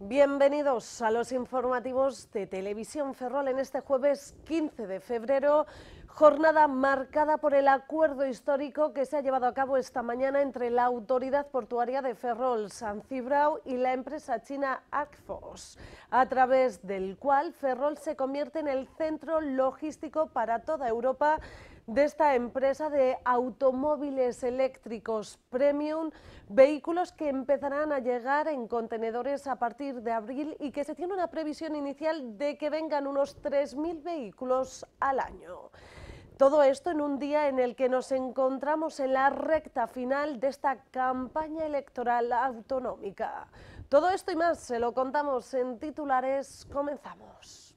Bienvenidos a los informativos de Televisión Ferrol en este jueves 15 de febrero Jornada marcada por el acuerdo histórico que se ha llevado a cabo esta mañana entre la Autoridad Portuaria de Ferrol, San Cibrao y la empresa china ACFOS, a través del cual Ferrol se convierte en el centro logístico para toda Europa de esta empresa de automóviles eléctricos premium, vehículos que empezarán a llegar en contenedores a partir de abril y que se tiene una previsión inicial de que vengan unos 3.000 vehículos al año. Todo esto en un día en el que nos encontramos en la recta final de esta campaña electoral autonómica. Todo esto y más se lo contamos en titulares. Comenzamos.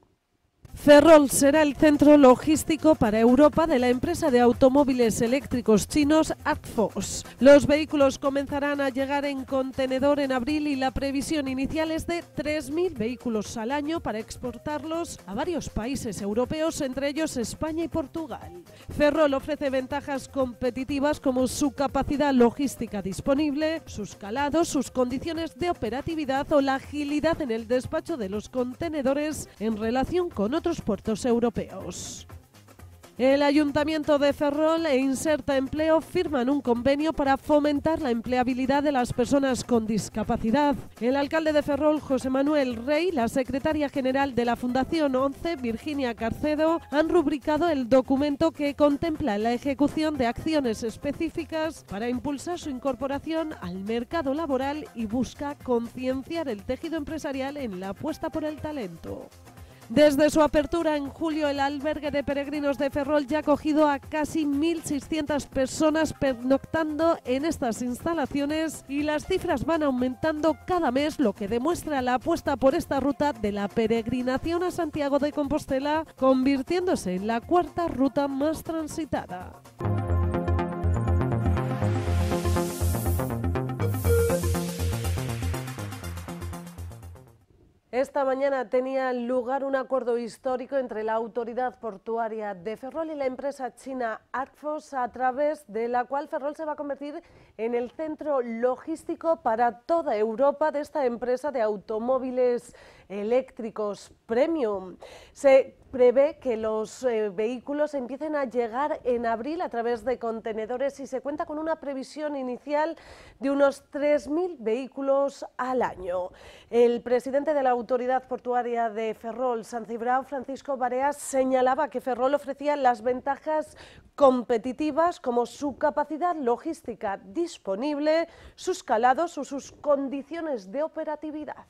Ferrol será el centro logístico para Europa de la empresa de automóviles eléctricos chinos Atfos. Los vehículos comenzarán a llegar en contenedor en abril y la previsión inicial es de 3.000 vehículos al año para exportarlos a varios países europeos, entre ellos España y Portugal. Ferrol ofrece ventajas competitivas como su capacidad logística disponible, sus calados, sus condiciones de operatividad o la agilidad en el despacho de los contenedores en relación con otros puertos europeos. El Ayuntamiento de Ferrol e Inserta Empleo firman un convenio para fomentar la empleabilidad de las personas con discapacidad. El alcalde de Ferrol, José Manuel Rey, la secretaria general de la Fundación 11, Virginia Carcedo, han rubricado el documento que contempla la ejecución de acciones específicas para impulsar su incorporación al mercado laboral y busca concienciar el tejido empresarial en la apuesta por el talento. Desde su apertura en julio, el albergue de peregrinos de Ferrol ya ha cogido a casi 1.600 personas pernoctando en estas instalaciones y las cifras van aumentando cada mes, lo que demuestra la apuesta por esta ruta de la peregrinación a Santiago de Compostela, convirtiéndose en la cuarta ruta más transitada. Esta mañana tenía lugar un acuerdo histórico entre la autoridad portuaria de Ferrol y la empresa china Arcfos, a través de la cual Ferrol se va a convertir en el centro logístico para toda Europa de esta empresa de automóviles eléctricos premium prevé que los eh, vehículos empiecen a llegar en abril a través de contenedores y se cuenta con una previsión inicial de unos 3.000 vehículos al año. El presidente de la Autoridad Portuaria de Ferrol, San Cibrao, Francisco Barea, señalaba que Ferrol ofrecía las ventajas competitivas como su capacidad logística disponible, sus calados o sus condiciones de operatividad.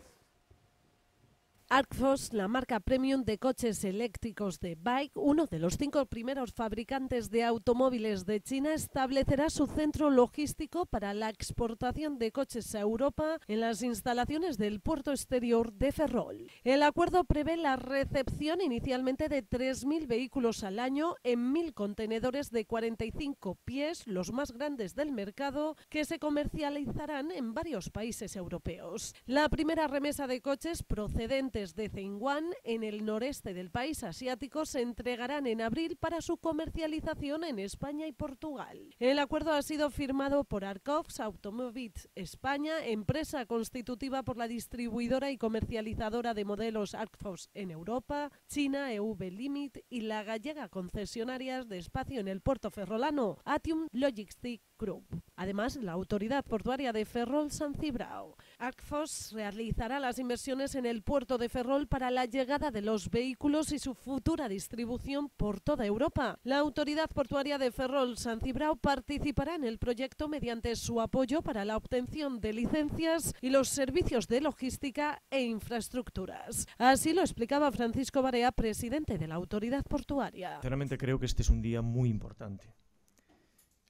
Arcfos, la marca premium de coches eléctricos de Bike, uno de los cinco primeros fabricantes de automóviles de China, establecerá su centro logístico para la exportación de coches a Europa en las instalaciones del puerto exterior de Ferrol. El acuerdo prevé la recepción inicialmente de 3.000 vehículos al año en 1.000 contenedores de 45 pies, los más grandes del mercado, que se comercializarán en varios países europeos. La primera remesa de coches procedente de Zhenguan en el noreste del país asiático se entregarán en abril para su comercialización en España y Portugal. El acuerdo ha sido firmado por Arcox Automobits España, empresa constitutiva por la distribuidora y comercializadora de modelos Arcox en Europa, China EV Limit y la gallega concesionarias de espacio en el puerto ferrolano, Atium Logistics Group. Además, la autoridad portuaria de Ferrol San Cibrao. Arcfos realizará las inversiones en el puerto de Ferrol para la llegada de los vehículos y su futura distribución por toda Europa. La Autoridad Portuaria de Ferrol San Cibrao participará en el proyecto mediante su apoyo para la obtención de licencias y los servicios de logística e infraestructuras. Así lo explicaba Francisco Barea, presidente de la Autoridad Portuaria. Sinceramente creo que este es un día muy importante.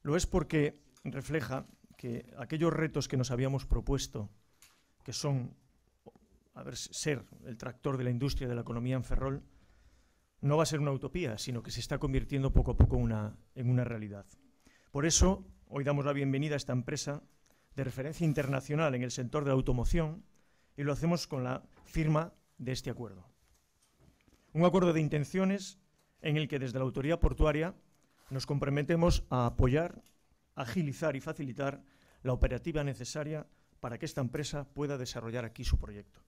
Lo es porque refleja que aquellos retos que nos habíamos propuesto, que son ver ser el tractor de la industria de la economía en Ferrol, no va a ser una utopía, sino que se está convirtiendo poco a poco en una realidad. Por eso, hoy damos la bienvenida a esta empresa de referencia internacional en el sector de la automoción y lo hacemos con la firma de este acuerdo. Un acuerdo de intenciones en el que desde la autoridad portuaria nos comprometemos a apoyar, agilizar y facilitar la operativa necesaria para que esta empresa pueda desarrollar aquí su proyecto.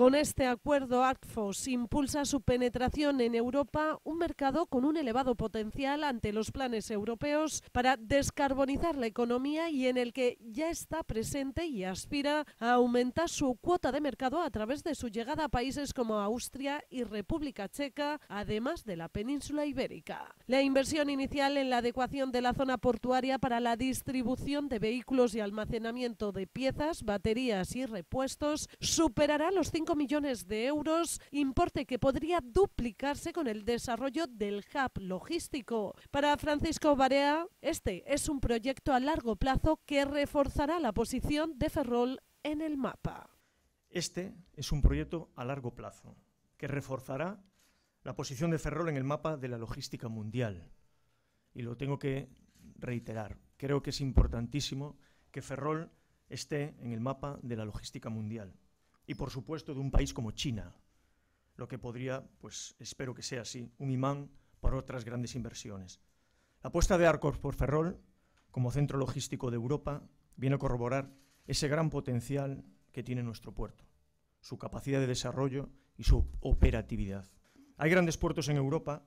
Con este acuerdo, ACFOS impulsa su penetración en Europa, un mercado con un elevado potencial ante los planes europeos para descarbonizar la economía y en el que ya está presente y aspira a aumentar su cuota de mercado a través de su llegada a países como Austria y República Checa, además de la península ibérica. La inversión inicial en la adecuación de la zona portuaria para la distribución de vehículos y almacenamiento de piezas, baterías y repuestos superará los 5 millones de euros, importe que podría duplicarse con el desarrollo del hub logístico. Para Francisco Barea, este es un proyecto a largo plazo que reforzará la posición de Ferrol en el mapa. Este es un proyecto a largo plazo que reforzará la posición de Ferrol en el mapa de la logística mundial. Y lo tengo que reiterar. Creo que es importantísimo que Ferrol esté en el mapa de la logística mundial y por supuesto de un país como China, lo que podría, pues espero que sea así, un imán para otras grandes inversiones. La apuesta de Arcos por Ferrol como centro logístico de Europa viene a corroborar ese gran potencial que tiene nuestro puerto, su capacidad de desarrollo y su operatividad. Hay grandes puertos en Europa,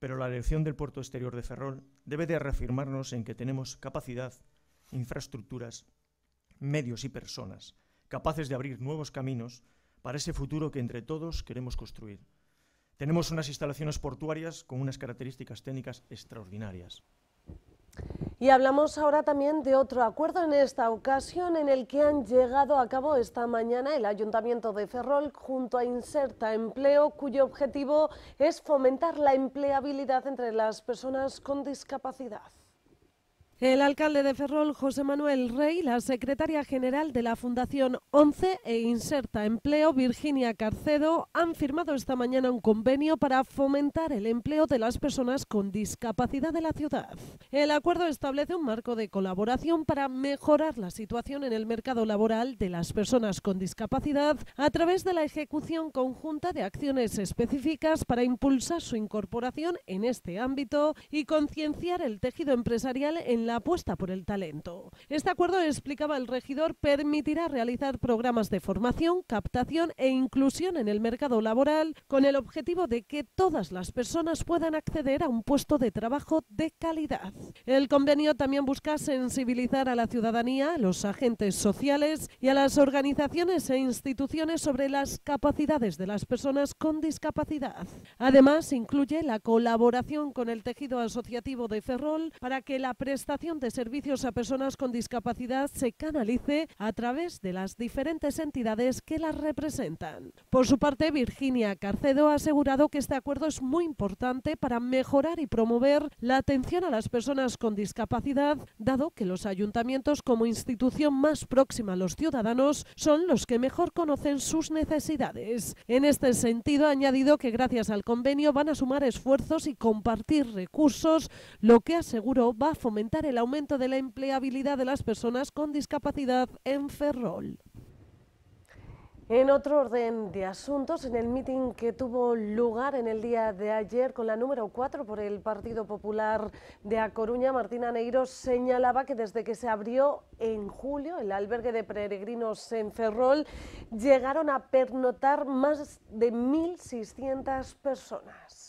pero la elección del puerto exterior de Ferrol debe de reafirmarnos en que tenemos capacidad, infraestructuras, medios y personas capaces de abrir nuevos caminos para ese futuro que entre todos queremos construir. Tenemos unas instalaciones portuarias con unas características técnicas extraordinarias. Y hablamos ahora también de otro acuerdo en esta ocasión en el que han llegado a cabo esta mañana el Ayuntamiento de Ferrol junto a Inserta Empleo, cuyo objetivo es fomentar la empleabilidad entre las personas con discapacidad. El alcalde de Ferrol, José Manuel Rey, la secretaria general de la Fundación 11 e Inserta Empleo, Virginia Carcedo, han firmado esta mañana un convenio para fomentar el empleo de las personas con discapacidad de la ciudad. El acuerdo establece un marco de colaboración para mejorar la situación en el mercado laboral de las personas con discapacidad a través de la ejecución conjunta de acciones específicas para impulsar su incorporación en este ámbito y concienciar el tejido empresarial en la apuesta por el talento. Este acuerdo, explicaba el regidor, permitirá realizar programas de formación, captación e inclusión en el mercado laboral con el objetivo de que todas las personas puedan acceder a un puesto de trabajo de calidad. El convenio también busca sensibilizar a la ciudadanía, a los agentes sociales y a las organizaciones e instituciones sobre las capacidades de las personas con discapacidad. Además, incluye la colaboración con el tejido asociativo de Ferrol para que la prestación de servicios a personas con discapacidad se canalice a través de las diferentes entidades que las representan. Por su parte, Virginia Carcedo ha asegurado que este acuerdo es muy importante para mejorar y promover la atención a las personas con discapacidad, dado que los ayuntamientos como institución más próxima a los ciudadanos son los que mejor conocen sus necesidades. En este sentido, ha añadido que gracias al convenio van a sumar esfuerzos y compartir recursos, lo que aseguró va a fomentar el aumento de la empleabilidad de las personas con discapacidad en Ferrol. En otro orden de asuntos, en el meeting que tuvo lugar en el día de ayer con la número 4 por el Partido Popular de A Coruña, Martina Neiro señalaba que desde que se abrió en julio el albergue de peregrinos en Ferrol, llegaron a pernotar más de 1.600 personas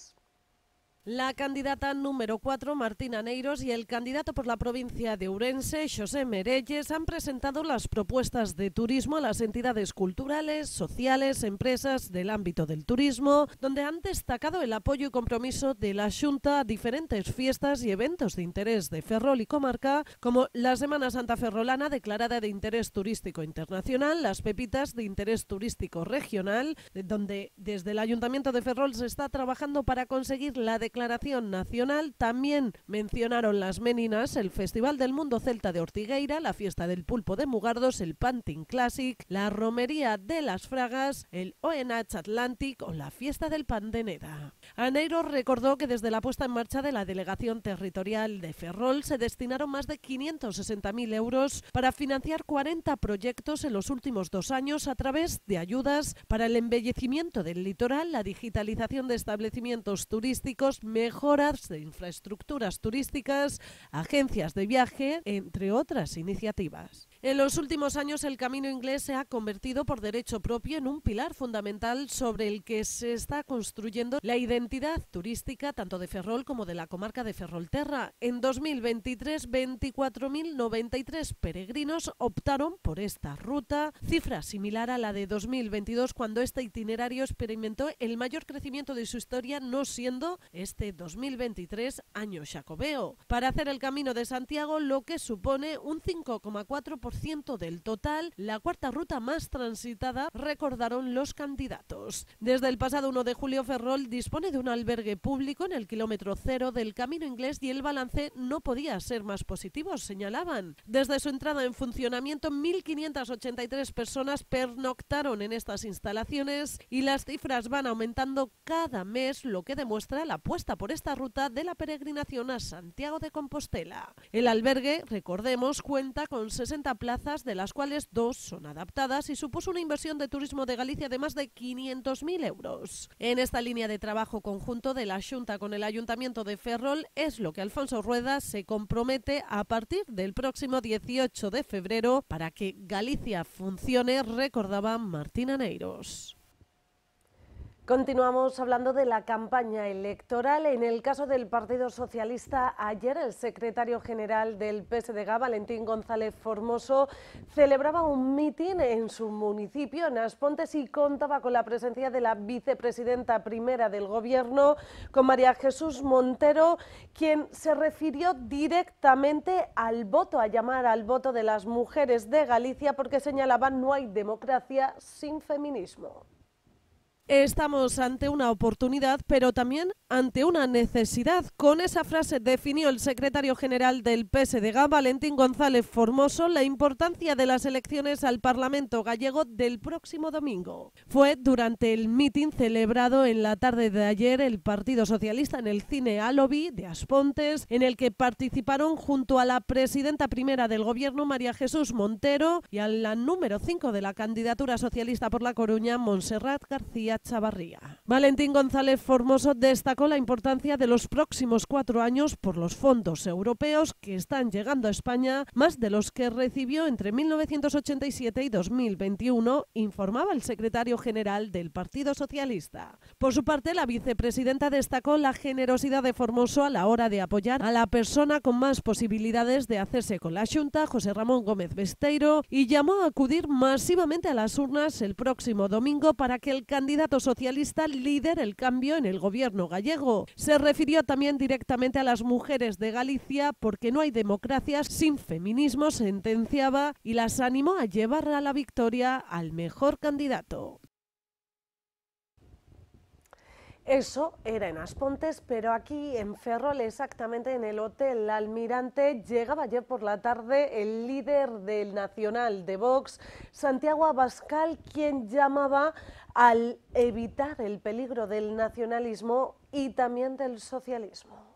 la candidata número 4, Martina Neiros, y el candidato por la provincia de Urense, José Merelles, han presentado las propuestas de turismo a las entidades culturales, sociales, empresas del ámbito del turismo, donde han destacado el apoyo y compromiso de la Junta a diferentes fiestas y eventos de interés de Ferrol y comarca, como la Semana Santa Ferrolana declarada de interés turístico internacional, las Pepitas de interés turístico regional, donde desde el Ayuntamiento de Ferrol se está trabajando para conseguir la declaración declaración nacional también mencionaron las Meninas, el Festival del Mundo Celta de Ortigueira, la Fiesta del Pulpo de Mugardos, el Panting Classic, la Romería de las Fragas, el ONH Atlantic o la Fiesta del Pan de Neda. Aneiro recordó que desde la puesta en marcha de la Delegación Territorial de Ferrol se destinaron más de 560.000 euros para financiar 40 proyectos en los últimos dos años a través de ayudas para el embellecimiento del litoral, la digitalización de establecimientos turísticos, mejoras de infraestructuras turísticas, agencias de viaje, entre otras iniciativas. En los últimos años el camino inglés se ha convertido por derecho propio en un pilar fundamental sobre el que se está construyendo la identidad turística tanto de Ferrol como de la comarca de Ferrolterra. En 2023, 24.093 peregrinos optaron por esta ruta, cifra similar a la de 2022 cuando este itinerario experimentó el mayor crecimiento de su historia, no siendo este 2023 año jacobeo. Para hacer el camino de Santiago, lo que supone un 5,4% del total, la cuarta ruta más transitada, recordaron los candidatos. Desde el pasado 1 de julio, Ferrol dispone de un albergue público en el kilómetro cero del Camino Inglés y el balance no podía ser más positivo, señalaban. Desde su entrada en funcionamiento, 1.583 personas pernoctaron en estas instalaciones y las cifras van aumentando cada mes, lo que demuestra la apuesta por esta ruta de la peregrinación a Santiago de Compostela. El albergue, recordemos, cuenta con 60 plazas, de las cuales dos son adaptadas y supuso una inversión de turismo de Galicia de más de 500.000 euros. En esta línea de trabajo conjunto de la Junta con el Ayuntamiento de Ferrol es lo que Alfonso Rueda se compromete a partir del próximo 18 de febrero para que Galicia funcione, recordaba Martina Neiros. Continuamos hablando de la campaña electoral. En el caso del Partido Socialista, ayer el secretario general del PSDG, Valentín González Formoso, celebraba un mitin en su municipio, en Aspontes, y contaba con la presencia de la vicepresidenta primera del Gobierno, con María Jesús Montero, quien se refirió directamente al voto, a llamar al voto de las mujeres de Galicia, porque señalaba no hay democracia sin feminismo. Estamos ante una oportunidad, pero también ante una necesidad. Con esa frase definió el secretario general del PSDG, Valentín González Formoso, la importancia de las elecciones al Parlamento gallego del próximo domingo. Fue durante el mitin celebrado en la tarde de ayer el Partido Socialista en el cine Alobi de Aspontes, en el que participaron junto a la presidenta primera del Gobierno, María Jesús Montero, y a la número 5 de la candidatura socialista por La Coruña, Montserrat García Chavarría. Valentín González Formoso destacó la importancia de los próximos cuatro años por los fondos europeos que están llegando a España, más de los que recibió entre 1987 y 2021, informaba el secretario general del Partido Socialista. Por su parte, la vicepresidenta destacó la generosidad de Formoso a la hora de apoyar a la persona con más posibilidades de hacerse con la Junta, José Ramón Gómez Besteiro, y llamó a acudir masivamente a las urnas el próximo domingo para que el candidato socialista líder el cambio en el gobierno gallego. Se refirió también directamente a las mujeres de Galicia porque no hay democracia sin feminismo, sentenciaba, y las animó a llevar a la victoria al mejor candidato. Eso era en Aspontes, pero aquí en Ferrol, exactamente en el Hotel Almirante, llegaba ayer por la tarde el líder del Nacional de Vox, Santiago Abascal, quien llamaba al evitar el peligro del nacionalismo y también del socialismo.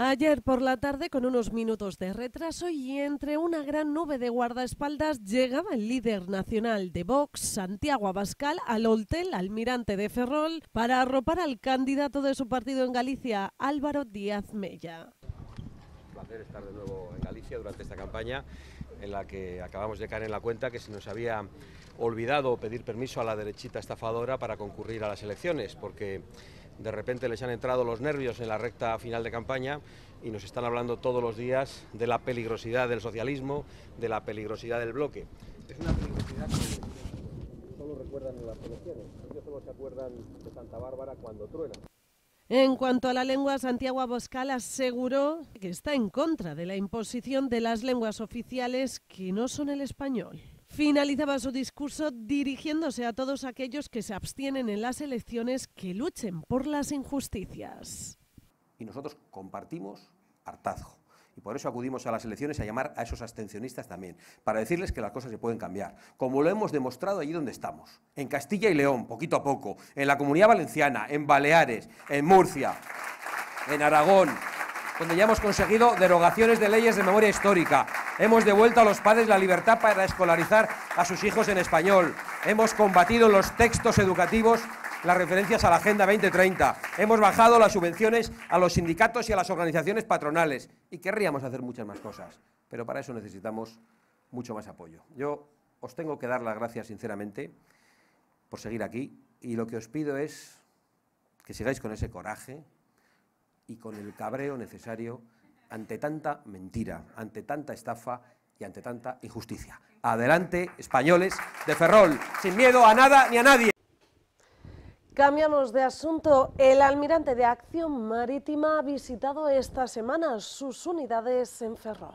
Ayer por la tarde, con unos minutos de retraso y entre una gran nube de guardaespaldas, llegaba el líder nacional de Vox, Santiago Abascal, al hotel almirante de Ferrol para arropar al candidato de su partido en Galicia, Álvaro Díaz Mella. Un placer estar de nuevo en Galicia durante esta campaña en la que acabamos de caer en la cuenta que se nos había olvidado pedir permiso a la derechita estafadora para concurrir a las elecciones, porque de repente les han entrado los nervios en la recta final de campaña y nos están hablando todos los días de la peligrosidad del socialismo, de la peligrosidad del bloque. Es una peligrosidad que solo recuerdan en las elecciones, ellos solo se acuerdan de Santa Bárbara cuando truena. En cuanto a la lengua, Santiago Abascal aseguró que está en contra de la imposición de las lenguas oficiales que no son el español finalizaba su discurso dirigiéndose a todos aquellos que se abstienen en las elecciones que luchen por las injusticias. Y nosotros compartimos hartazgo. Y por eso acudimos a las elecciones a llamar a esos abstencionistas también, para decirles que las cosas se pueden cambiar, como lo hemos demostrado allí donde estamos, en Castilla y León, poquito a poco, en la Comunidad Valenciana, en Baleares, en Murcia, en Aragón, donde ya hemos conseguido derogaciones de leyes de memoria histórica. Hemos devuelto a los padres la libertad para escolarizar a sus hijos en español. Hemos combatido en los textos educativos las referencias a la Agenda 2030. Hemos bajado las subvenciones a los sindicatos y a las organizaciones patronales. Y querríamos hacer muchas más cosas, pero para eso necesitamos mucho más apoyo. Yo os tengo que dar las gracias sinceramente por seguir aquí y lo que os pido es que sigáis con ese coraje, y con el cabreo necesario ante tanta mentira, ante tanta estafa y ante tanta injusticia. Adelante, españoles de Ferrol, sin miedo a nada ni a nadie. Cambiamos de asunto. El almirante de Acción Marítima ha visitado esta semana sus unidades en Ferrol.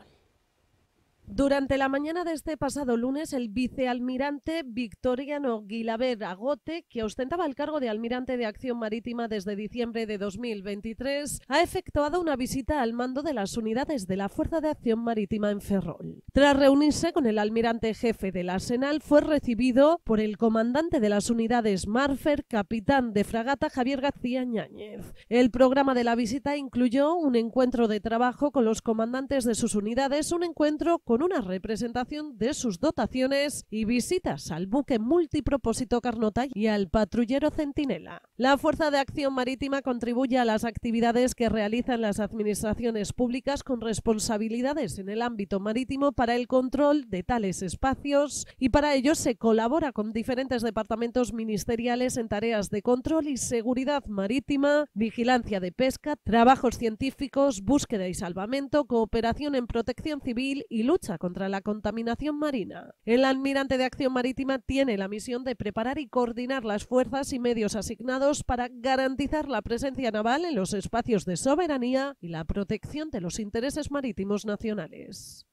Durante la mañana de este pasado lunes, el vicealmirante Victoriano Guilaber Agote, que ostentaba el cargo de almirante de Acción Marítima desde diciembre de 2023, ha efectuado una visita al mando de las unidades de la Fuerza de Acción Marítima en Ferrol. Tras reunirse con el almirante jefe del Arsenal, fue recibido por el comandante de las unidades Marfer, capitán de fragata Javier García Ñáñez. El programa de la visita incluyó un encuentro de trabajo con los comandantes de sus unidades, un encuentro con con una representación de sus dotaciones y visitas al buque multipropósito Carnota y al patrullero Centinela. La Fuerza de Acción Marítima contribuye a las actividades que realizan las administraciones públicas con responsabilidades en el ámbito marítimo para el control de tales espacios y para ello se colabora con diferentes departamentos ministeriales en tareas de control y seguridad marítima, vigilancia de pesca, trabajos científicos, búsqueda y salvamento, cooperación en protección civil y lucha contra la contaminación marina. El almirante de Acción Marítima tiene la misión de preparar y coordinar las fuerzas y medios asignados para garantizar la presencia naval en los espacios de soberanía y la protección de los intereses marítimos nacionales.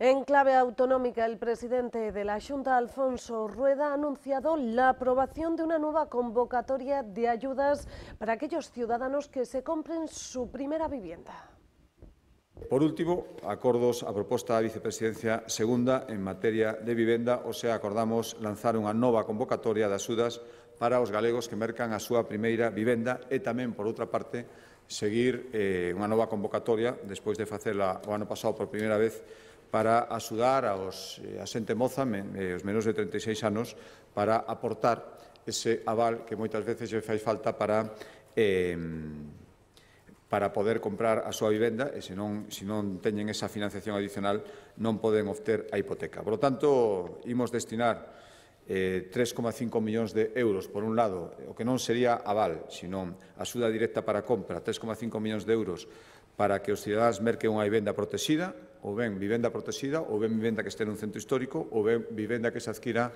En clave autonómica, el presidente de la Junta, Alfonso Rueda, ha anunciado la aprobación de una nueva convocatoria de ayudas para aquellos ciudadanos que se compren su primera vivienda. Por último, acordos a proposta da Vicepresidencia Segunda en materia de vivenda, o sea, acordamos lanzar unha nova convocatoria de axudas para os galegos que mercan a súa primeira vivenda e tamén, por outra parte, seguir eh, unha nova convocatoria, despois de facela o ano pasado por primeira vez, para axudar aos, eh, a xente moza, men, os menos de 36 anos, para aportar ese aval que moitas veces lle fai falta para eh, para poder comprar a súa vivenda e se non, se non teñen esa financiación adicional non poden obter a hipoteca. Por lo tanto, imos destinar eh, 3,5 millóns de euros, por un lado, o que non sería aval, sino axuda directa para compra, 3,5 millóns de euros para que os cidadáns merquen unha vivenda protegida, ou ben vivenda protegida, ou ben vivenda que este nun centro histórico, ou ben vivenda que se adquira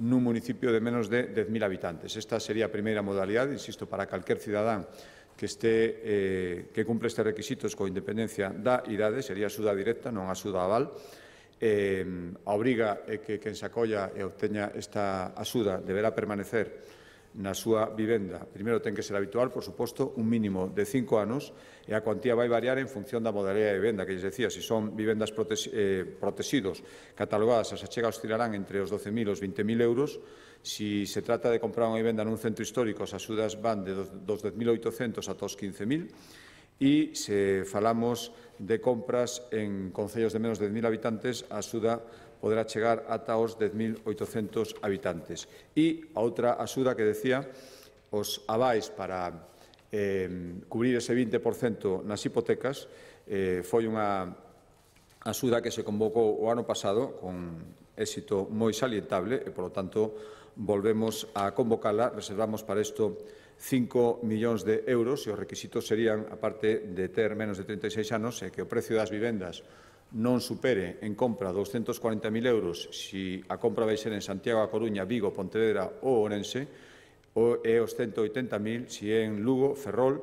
nun municipio de menos de 10.000 habitantes. Esta sería a primeira modalidade, insisto, para calquer cidadán que, este, eh, que cumpre estes requisitos coa independencia da idade, sería axuda directa, non axuda aval, eh, obriga é que quen se acolla e obteña esta axuda deberá permanecer na súa vivenda. Primeiro ten que ser habitual, por suposto, un mínimo de cinco anos e a cuantía vai variar en función da modalidade de vivenda, que lles decía, se son vivendas protesidos eh, catalogadas, as achegas oscilarán entre os 12.000 e os 20.000 euros, se se trata de comprar unha vivenda nun centro histórico, as axudas van de dos 10.800 ata 15.000 e se falamos de compras en concellos de menos de 10.000 habitantes, a axuda poderá chegar ata os 10.800 habitantes. E a outra axuda que decía, os abais para eh, cubrir ese 20% nas hipotecas, eh, foi unha axuda que se convocou o ano pasado con éxito moi salientable e, polo tanto, volvemos a convocala. Reservamos para isto 5 millóns de euros e os requisitos serían, aparte de ter menos de 36 anos, e que o precio das vivendas non supere en compra 240.000 euros se a compra vai ser en Santiago, A Coruña, Vigo, Pontevedra ou Orense, ou é os 180.000 se é en Lugo, Ferrol,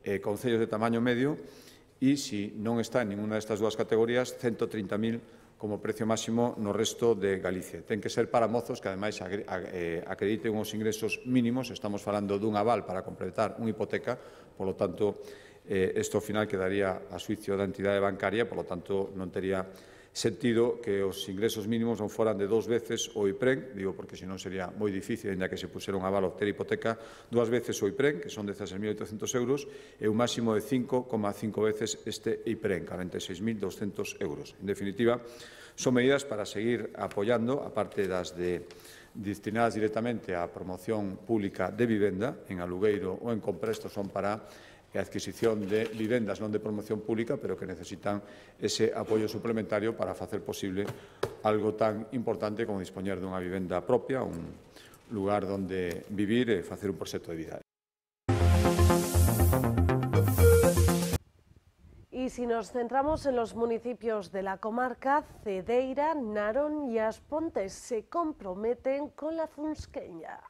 e concellos de tamaño medio, e se non está en ninguna destas dúas categorías, 130.000 como precio máximo no resto de Galicia. Ten que ser para mozos que, ademais, eh, acrediten uns ingresos mínimos. Estamos falando dun aval para completar unha hipoteca, polo tanto, Eh, esto ao final quedaría a suicio da entidade bancaria, polo tanto non tería sentido que os ingresos mínimos non foran de dous veces o IPREN, digo porque senón sería moi difícil, ainda que se pusera un avalo ter hipoteca, dúas veces o IPREN, que son 16.800 euros, e eh, un máximo de 5,5 veces este IPREN, 46.200 euros. En definitiva, son medidas para seguir apoiando, aparte das de destinadas directamente á promoción pública de vivenda, en alugueiro ou en compra, estos son para adquisición de viviendas, no de promoción pública, pero que necesitan ese apoyo suplementario para hacer posible algo tan importante como disponer de una vivienda propia, un lugar donde vivir y eh, hacer un proyecto de vida. Y si nos centramos en los municipios de la comarca, Cedeira, Narón y Aspontes se comprometen con la Zunzqueña.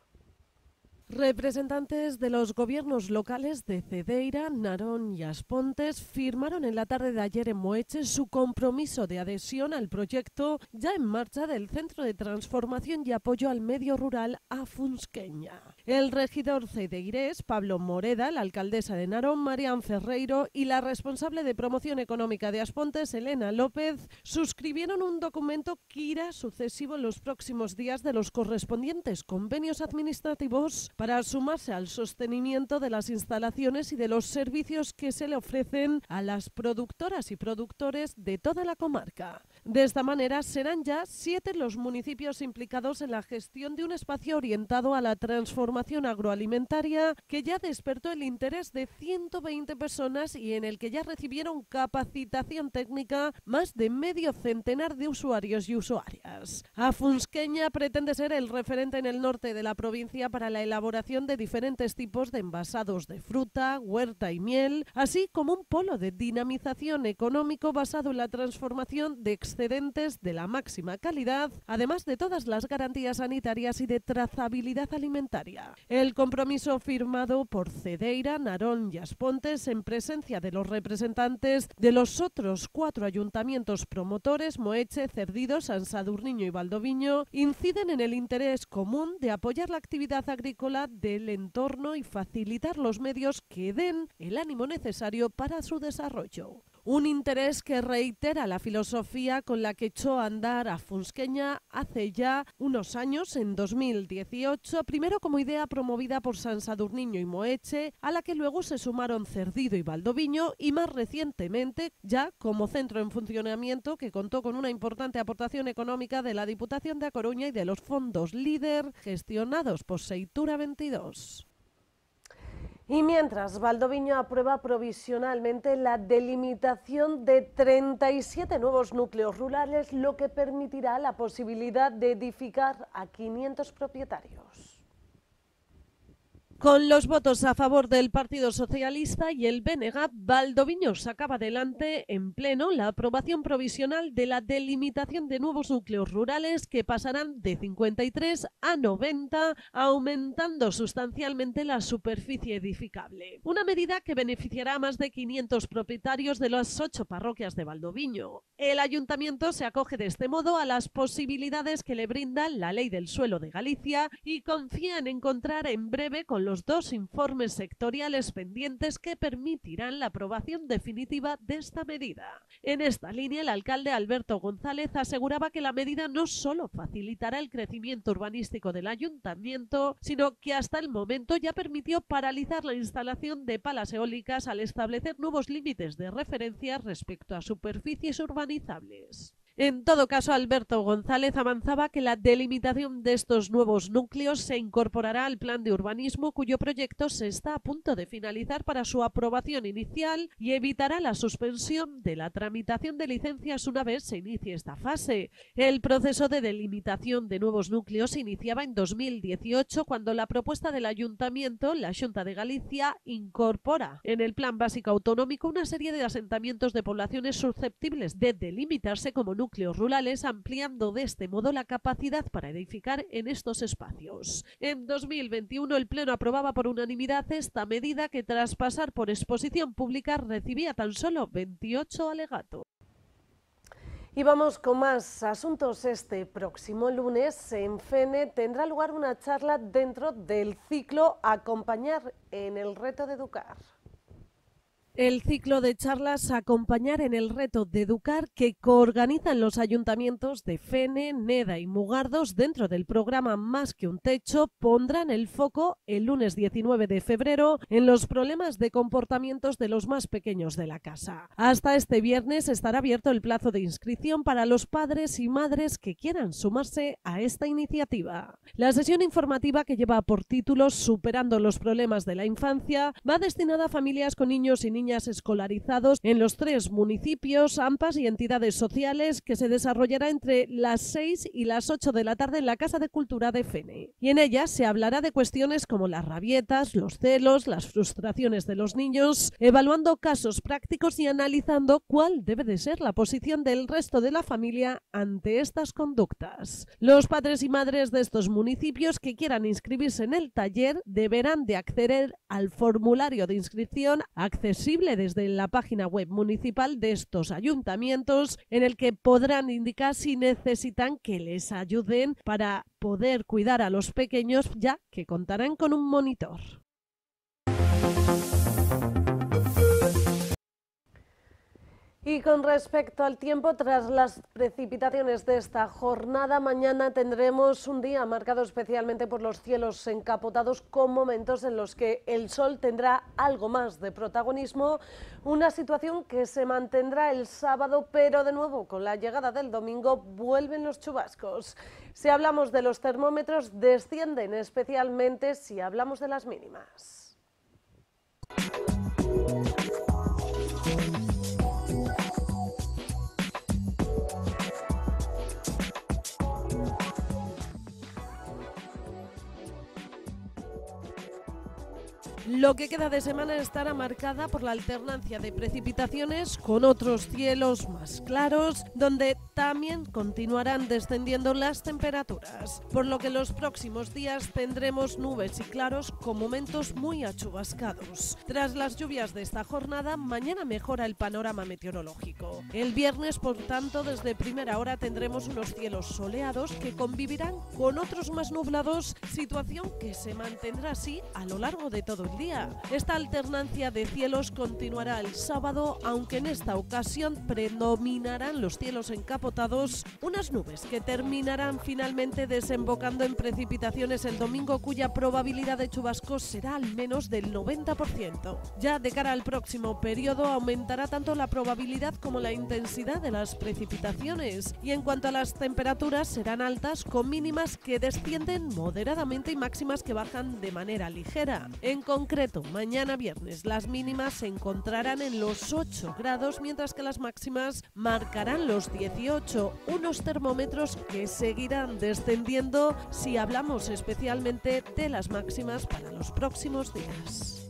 Representantes de los gobiernos locales de Cedeira, Narón y Aspontes firmaron en la tarde de ayer en Moeche su compromiso de adhesión al proyecto ya en marcha del Centro de Transformación y Apoyo al Medio Rural Afunsqueña. El regidor cedeirés, Pablo Moreda, la alcaldesa de Narón, Marian Ferreiro y la responsable de promoción económica de Aspontes, Elena López, suscribieron un documento que irá sucesivo en los próximos días de los correspondientes convenios administrativos para sumarse al sostenimiento de las instalaciones y de los servicios que se le ofrecen a las productoras y productores de toda la comarca. De esta manera serán ya siete los municipios implicados en la gestión de un espacio orientado a la transformación agroalimentaria que ya despertó el interés de 120 personas y en el que ya recibieron capacitación técnica más de medio centenar de usuarios y usuarias. Afunsqueña pretende ser el referente en el norte de la provincia para la elaboración de diferentes tipos de envasados de fruta, huerta y miel, así como un polo de dinamización económico basado en la transformación de de la máxima calidad, además de todas las garantías sanitarias y de trazabilidad alimentaria. El compromiso firmado por Cedeira, Narón y Aspontes en presencia de los representantes de los otros cuatro ayuntamientos promotores, Moeche, Cerdido, San Sadurniño y Valdoviño, inciden en el interés común de apoyar la actividad agrícola del entorno y facilitar los medios que den el ánimo necesario para su desarrollo. Un interés que reitera la filosofía con la que echó a andar a Funsqueña hace ya unos años, en 2018, primero como idea promovida por San Sadurniño y Moeche, a la que luego se sumaron Cerdido y Valdoviño, y más recientemente, ya como centro en funcionamiento que contó con una importante aportación económica de la Diputación de A Coruña y de los fondos líder gestionados por Seitura 22. Y mientras, Valdoviño aprueba provisionalmente la delimitación de 37 nuevos núcleos rurales, lo que permitirá la posibilidad de edificar a 500 propietarios. Con los votos a favor del Partido Socialista y el BNG, Valdoviño sacaba adelante en pleno la aprobación provisional de la delimitación de nuevos núcleos rurales que pasarán de 53 a 90, aumentando sustancialmente la superficie edificable. Una medida que beneficiará a más de 500 propietarios de las ocho parroquias de Valdoviño. El ayuntamiento se acoge de este modo a las posibilidades que le brinda la Ley del Suelo de Galicia y confía en encontrar en breve con los dos informes sectoriales pendientes que permitirán la aprobación definitiva de esta medida. En esta línea, el alcalde Alberto González aseguraba que la medida no solo facilitará el crecimiento urbanístico del ayuntamiento, sino que hasta el momento ya permitió paralizar la instalación de palas eólicas al establecer nuevos límites de referencia respecto a superficies urbanizables. En todo caso, Alberto González avanzaba que la delimitación de estos nuevos núcleos se incorporará al plan de urbanismo cuyo proyecto se está a punto de finalizar para su aprobación inicial y evitará la suspensión de la tramitación de licencias una vez se inicie esta fase. El proceso de delimitación de nuevos núcleos se iniciaba en 2018 cuando la propuesta del ayuntamiento, la Junta de Galicia, incorpora en el Plan Básico Autonómico una serie de asentamientos de poblaciones susceptibles de delimitarse como núcleos núcleos rurales, ampliando de este modo la capacidad para edificar en estos espacios. En 2021 el Pleno aprobaba por unanimidad esta medida que tras pasar por exposición pública recibía tan solo 28 alegatos. Y vamos con más asuntos. Este próximo lunes en FENE tendrá lugar una charla dentro del ciclo Acompañar en el reto de educar. El ciclo de charlas Acompañar en el reto de educar que coorganizan los ayuntamientos de Fene, Neda y Mugardos dentro del programa Más que un techo pondrán el foco el lunes 19 de febrero en los problemas de comportamientos de los más pequeños de la casa. Hasta este viernes estará abierto el plazo de inscripción para los padres y madres que quieran sumarse a esta iniciativa. La sesión informativa que lleva por título Superando los problemas de la infancia va destinada a familias con niños y niñas escolarizados en los tres municipios, AMPAs y entidades sociales que se desarrollará entre las 6 y las 8 de la tarde en la Casa de Cultura de Fene. Y en ella se hablará de cuestiones como las rabietas, los celos, las frustraciones de los niños, evaluando casos prácticos y analizando cuál debe de ser la posición del resto de la familia ante estas conductas. Los padres y madres de estos municipios que quieran inscribirse en el taller deberán de acceder al formulario de inscripción accesible desde la página web municipal de estos ayuntamientos en el que podrán indicar si necesitan que les ayuden para poder cuidar a los pequeños ya que contarán con un monitor. Y con respecto al tiempo, tras las precipitaciones de esta jornada, mañana tendremos un día marcado especialmente por los cielos encapotados, con momentos en los que el sol tendrá algo más de protagonismo, una situación que se mantendrá el sábado, pero de nuevo, con la llegada del domingo, vuelven los chubascos. Si hablamos de los termómetros, descienden especialmente si hablamos de las mínimas. Lo que queda de semana estará marcada por la alternancia de precipitaciones con otros cielos más claros, donde también continuarán descendiendo las temperaturas, por lo que los próximos días tendremos nubes y claros con momentos muy achubascados. Tras las lluvias de esta jornada, mañana mejora el panorama meteorológico. El viernes, por tanto, desde primera hora tendremos unos cielos soleados que convivirán con otros más nublados, situación que se mantendrá así a lo largo de todo el día esta alternancia de cielos continuará el sábado, aunque en esta ocasión predominarán los cielos encapotados, unas nubes que terminarán finalmente desembocando en precipitaciones el domingo, cuya probabilidad de chubascos será al menos del 90%. Ya de cara al próximo periodo aumentará tanto la probabilidad como la intensidad de las precipitaciones y en cuanto a las temperaturas serán altas con mínimas que descienden moderadamente y máximas que bajan de manera ligera. En concreto, concreto, mañana viernes las mínimas se encontrarán en los 8 grados, mientras que las máximas marcarán los 18, unos termómetros que seguirán descendiendo si hablamos especialmente de las máximas para los próximos días.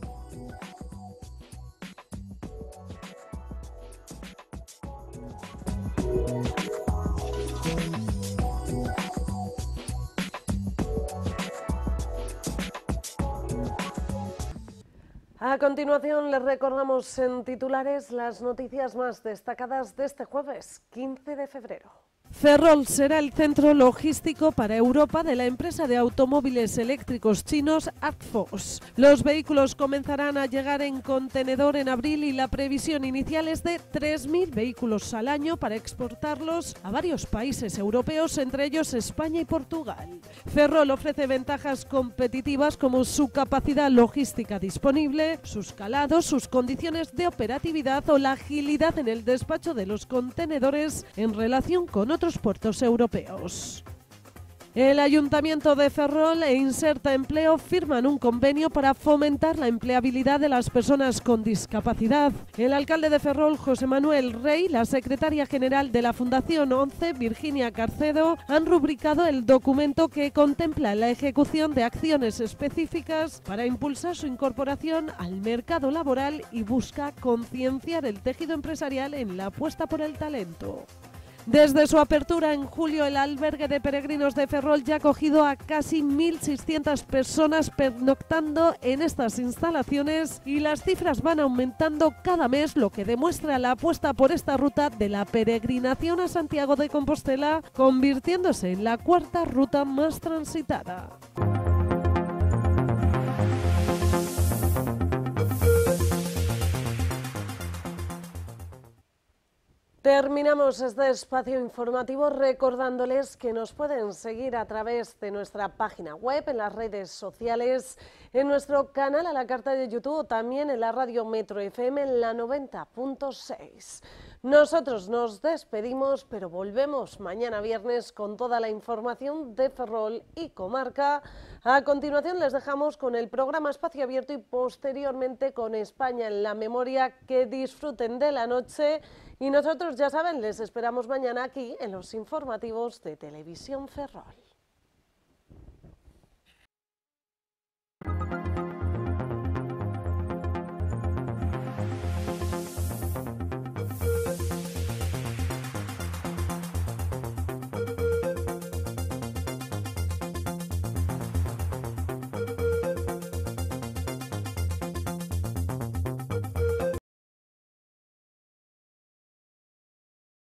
A continuación les recordamos en titulares las noticias más destacadas de este jueves 15 de febrero. Ferrol será el centro logístico para Europa de la empresa de automóviles eléctricos chinos Atfos. Los vehículos comenzarán a llegar en contenedor en abril y la previsión inicial es de 3.000 vehículos al año para exportarlos a varios países europeos, entre ellos España y Portugal. Ferrol ofrece ventajas competitivas como su capacidad logística disponible, sus calados, sus condiciones de operatividad o la agilidad en el despacho de los contenedores en relación con otros puertos europeos. El Ayuntamiento de Ferrol e Inserta Empleo firman un convenio para fomentar la empleabilidad de las personas con discapacidad. El alcalde de Ferrol, José Manuel Rey, la secretaria general de la Fundación 11, Virginia Carcedo, han rubricado el documento que contempla la ejecución de acciones específicas para impulsar su incorporación al mercado laboral y busca concienciar el tejido empresarial en la apuesta por el talento. Desde su apertura en julio, el albergue de peregrinos de Ferrol ya ha acogido a casi 1.600 personas pernoctando en estas instalaciones y las cifras van aumentando cada mes, lo que demuestra la apuesta por esta ruta de la peregrinación a Santiago de Compostela, convirtiéndose en la cuarta ruta más transitada. Terminamos este espacio informativo recordándoles que nos pueden seguir a través de nuestra página web, en las redes sociales, en nuestro canal a la carta de YouTube también en la radio Metro FM en la 90.6. Nosotros nos despedimos, pero volvemos mañana viernes con toda la información de Ferrol y comarca. A continuación les dejamos con el programa Espacio Abierto y posteriormente con España en la memoria. Que disfruten de la noche y nosotros, ya saben, les esperamos mañana aquí en los informativos de Televisión Ferrol.